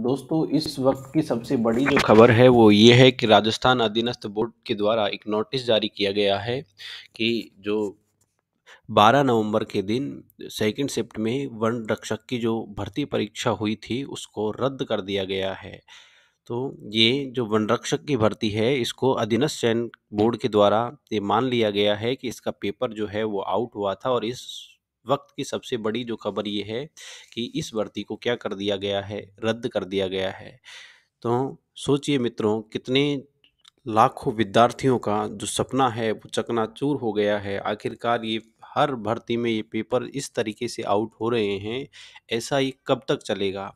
दोस्तों इस वक्त की सबसे बड़ी जो खबर है वो ये है कि राजस्थान अधीनस्थ बोर्ड के द्वारा एक नोटिस जारी किया गया है कि जो 12 नवंबर के दिन सेकंड शिफ्ट में वन रक्षक की जो भर्ती परीक्षा हुई थी उसको रद्द कर दिया गया है तो ये जो वन रक्षक की भर्ती है इसको अधीनस्थ चयन बोर्ड के द्वारा ये मान लिया गया है कि इसका पेपर जो है वो आउट हुआ था और इस वक्त की सबसे बड़ी जो खबर ये है कि इस भर्ती को क्या कर दिया गया है रद्द कर दिया गया है तो सोचिए मित्रों कितने लाखों विद्यार्थियों का जो सपना है वो चकनाचूर हो गया है आखिरकार ये हर भर्ती में ये पेपर इस तरीके से आउट हो रहे हैं ऐसा ये कब तक चलेगा